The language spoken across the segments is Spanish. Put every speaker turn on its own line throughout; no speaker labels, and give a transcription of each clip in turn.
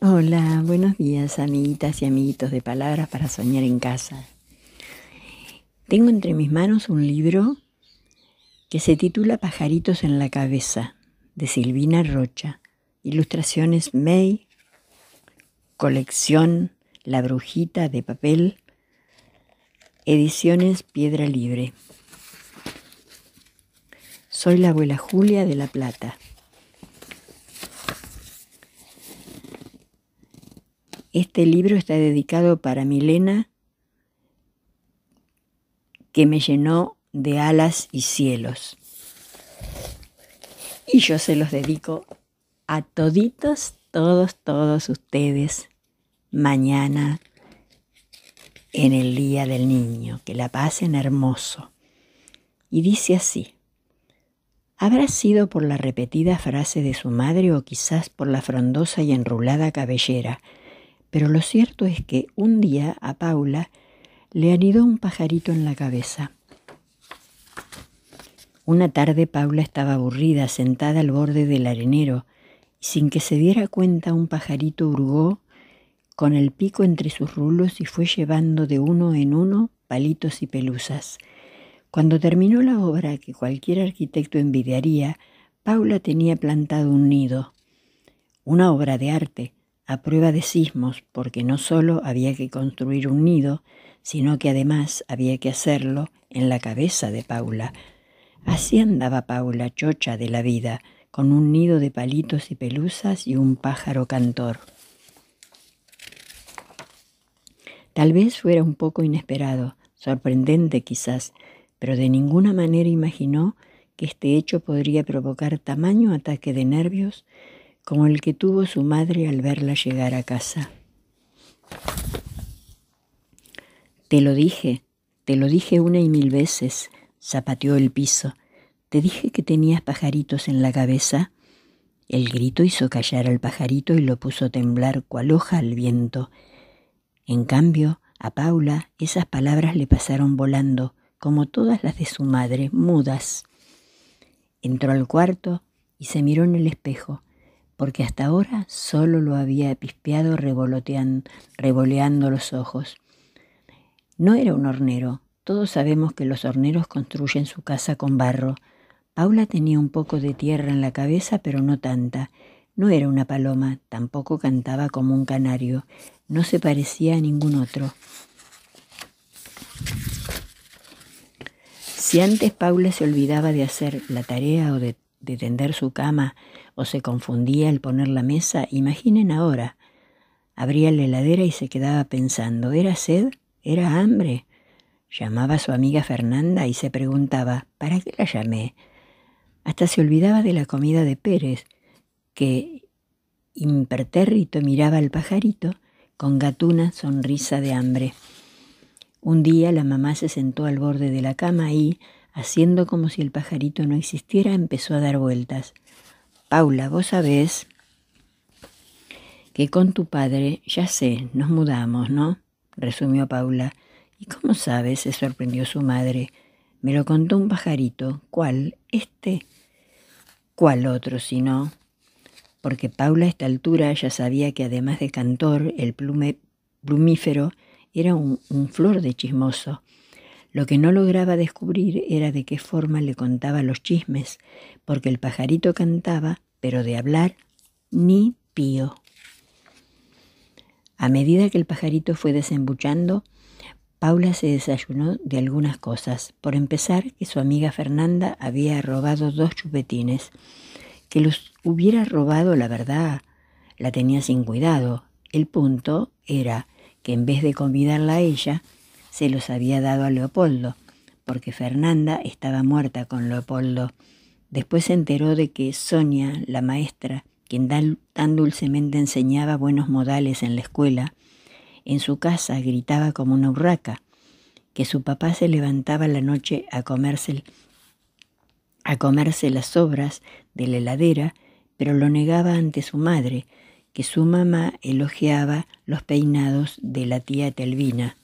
Hola, buenos días amiguitas y amiguitos de Palabras para Soñar en Casa. Tengo entre mis manos un libro que se titula Pajaritos en la Cabeza, de Silvina Rocha. Ilustraciones May, colección La Brujita de papel, ediciones Piedra Libre. Soy la abuela Julia de La Plata. Este libro está dedicado para Milena, que me llenó de alas y cielos. Y yo se los dedico a toditos, todos, todos ustedes mañana en el Día del Niño. Que la pasen hermoso. Y dice así. Habrá sido por la repetida frase de su madre o quizás por la frondosa y enrulada cabellera, pero lo cierto es que un día a Paula le anidó un pajarito en la cabeza. Una tarde Paula estaba aburrida, sentada al borde del arenero, y sin que se diera cuenta un pajarito hurgó con el pico entre sus rulos y fue llevando de uno en uno palitos y pelusas. Cuando terminó la obra que cualquier arquitecto envidiaría, Paula tenía plantado un nido, una obra de arte, a prueba de sismos, porque no solo había que construir un nido, sino que además había que hacerlo en la cabeza de Paula. Así andaba Paula, chocha de la vida, con un nido de palitos y pelusas y un pájaro cantor. Tal vez fuera un poco inesperado, sorprendente quizás, pero de ninguna manera imaginó que este hecho podría provocar tamaño ataque de nervios como el que tuvo su madre al verla llegar a casa. Te lo dije, te lo dije una y mil veces, zapateó el piso. Te dije que tenías pajaritos en la cabeza. El grito hizo callar al pajarito y lo puso a temblar cual hoja al viento. En cambio, a Paula esas palabras le pasaron volando, como todas las de su madre, mudas. Entró al cuarto y se miró en el espejo porque hasta ahora solo lo había pispeado revoleando los ojos. No era un hornero. Todos sabemos que los horneros construyen su casa con barro. Paula tenía un poco de tierra en la cabeza, pero no tanta. No era una paloma, tampoco cantaba como un canario. No se parecía a ningún otro. Si antes Paula se olvidaba de hacer la tarea o de de tender su cama o se confundía al poner la mesa, imaginen ahora. Abría la heladera y se quedaba pensando, ¿era sed? ¿Era hambre? Llamaba a su amiga Fernanda y se preguntaba, ¿para qué la llamé? Hasta se olvidaba de la comida de Pérez, que impertérrito miraba al pajarito con gatuna sonrisa de hambre. Un día la mamá se sentó al borde de la cama y, Haciendo como si el pajarito no existiera, empezó a dar vueltas. Paula, vos sabés que con tu padre, ya sé, nos mudamos, ¿no? resumió Paula. ¿Y cómo sabes? se sorprendió su madre. Me lo contó un pajarito. ¿Cuál? ¿Este? ¿Cuál otro, si no? Porque Paula a esta altura ya sabía que además de cantor, el plumífero era un flor de chismoso lo que no lograba descubrir era de qué forma le contaba los chismes, porque el pajarito cantaba, pero de hablar ni pío. A medida que el pajarito fue desembuchando, Paula se desayunó de algunas cosas. Por empezar, que su amiga Fernanda había robado dos chupetines. Que los hubiera robado, la verdad, la tenía sin cuidado. El punto era que en vez de convidarla a ella, se los había dado a Leopoldo, porque Fernanda estaba muerta con Leopoldo. Después se enteró de que Sonia, la maestra, quien tan dulcemente enseñaba buenos modales en la escuela, en su casa gritaba como una urraca, que su papá se levantaba la noche a comerse, a comerse las sobras de la heladera, pero lo negaba ante su madre, que su mamá elogiaba los peinados de la tía Telvina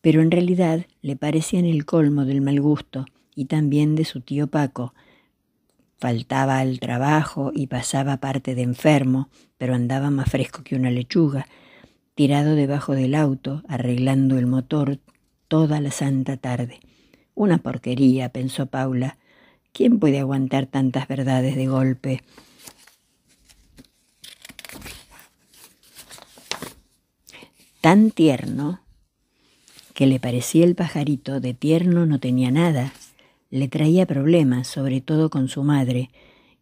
pero en realidad le parecían el colmo del mal gusto y también de su tío Paco. Faltaba al trabajo y pasaba parte de enfermo, pero andaba más fresco que una lechuga, tirado debajo del auto, arreglando el motor toda la santa tarde. Una porquería, pensó Paula. ¿Quién puede aguantar tantas verdades de golpe? Tan tierno que le parecía el pajarito de tierno no tenía nada, le traía problemas, sobre todo con su madre,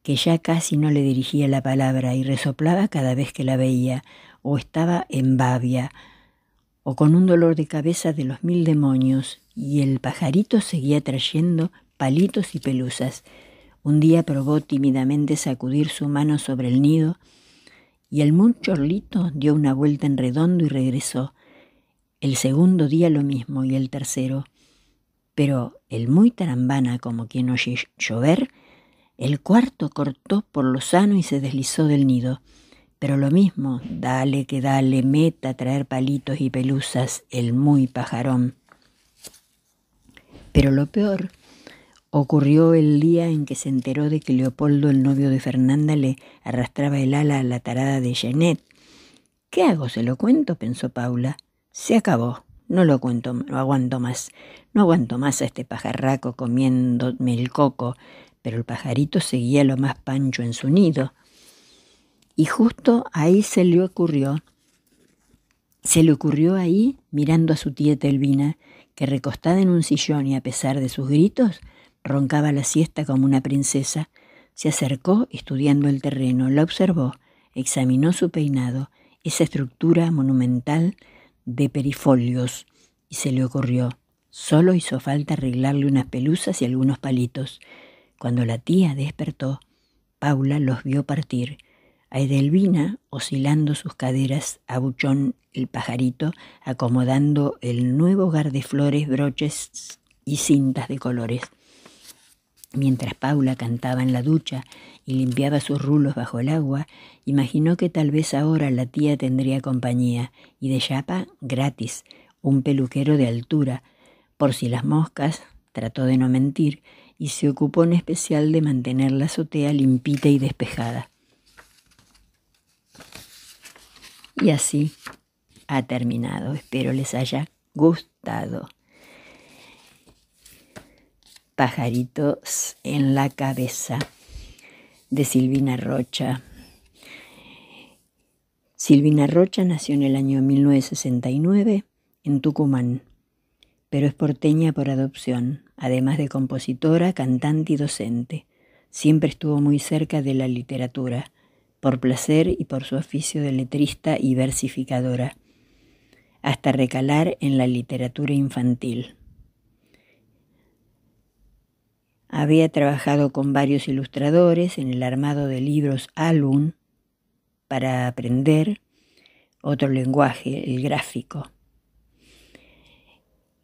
que ya casi no le dirigía la palabra y resoplaba cada vez que la veía, o estaba en babia, o con un dolor de cabeza de los mil demonios, y el pajarito seguía trayendo palitos y pelusas. Un día probó tímidamente sacudir su mano sobre el nido, y el muchorlito dio una vuelta en redondo y regresó, el segundo día lo mismo y el tercero. Pero el muy tarambana como quien oye llover, el cuarto cortó por lo sano y se deslizó del nido. Pero lo mismo, dale que dale, meta a traer palitos y pelusas, el muy pajarón. Pero lo peor ocurrió el día en que se enteró de que Leopoldo, el novio de Fernanda, le arrastraba el ala a la tarada de Jeanette. ¿Qué hago? ¿Se lo cuento? pensó Paula. Se acabó. No lo cuento, no aguanto más. No aguanto más a este pajarraco comiéndome el coco. Pero el pajarito seguía lo más pancho en su nido. Y justo ahí se le ocurrió, se le ocurrió ahí mirando a su tía Telvina, que recostada en un sillón y a pesar de sus gritos, roncaba la siesta como una princesa, se acercó estudiando el terreno, la observó, examinó su peinado, esa estructura monumental de perifolios y se le ocurrió. Solo hizo falta arreglarle unas pelusas y algunos palitos. Cuando la tía despertó, Paula los vio partir. A Edelvina oscilando sus caderas, a Buchón el pajarito acomodando el nuevo hogar de flores, broches y cintas de colores. Mientras Paula cantaba en la ducha y limpiaba sus rulos bajo el agua, imaginó que tal vez ahora la tía tendría compañía, y de yapa gratis, un peluquero de altura, por si las moscas, trató de no mentir, y se ocupó en especial de mantener la azotea limpita y despejada. Y así ha terminado. Espero les haya gustado. Pajaritos en la cabeza de Silvina Rocha. Silvina Rocha nació en el año 1969 en Tucumán, pero es porteña por adopción, además de compositora, cantante y docente. Siempre estuvo muy cerca de la literatura, por placer y por su oficio de letrista y versificadora, hasta recalar en la literatura infantil. Había trabajado con varios ilustradores en el armado de libros Alun para aprender otro lenguaje, el gráfico.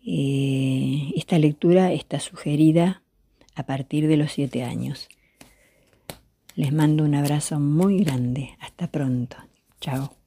Eh, esta lectura está sugerida a partir de los siete años. Les mando un abrazo muy grande. Hasta pronto. Chao.